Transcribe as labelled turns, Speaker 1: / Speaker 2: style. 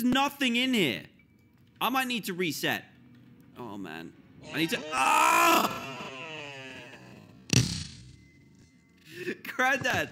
Speaker 1: There's nothing in here. I might need to reset. Oh, man. I need to... Ah!
Speaker 2: Granddad,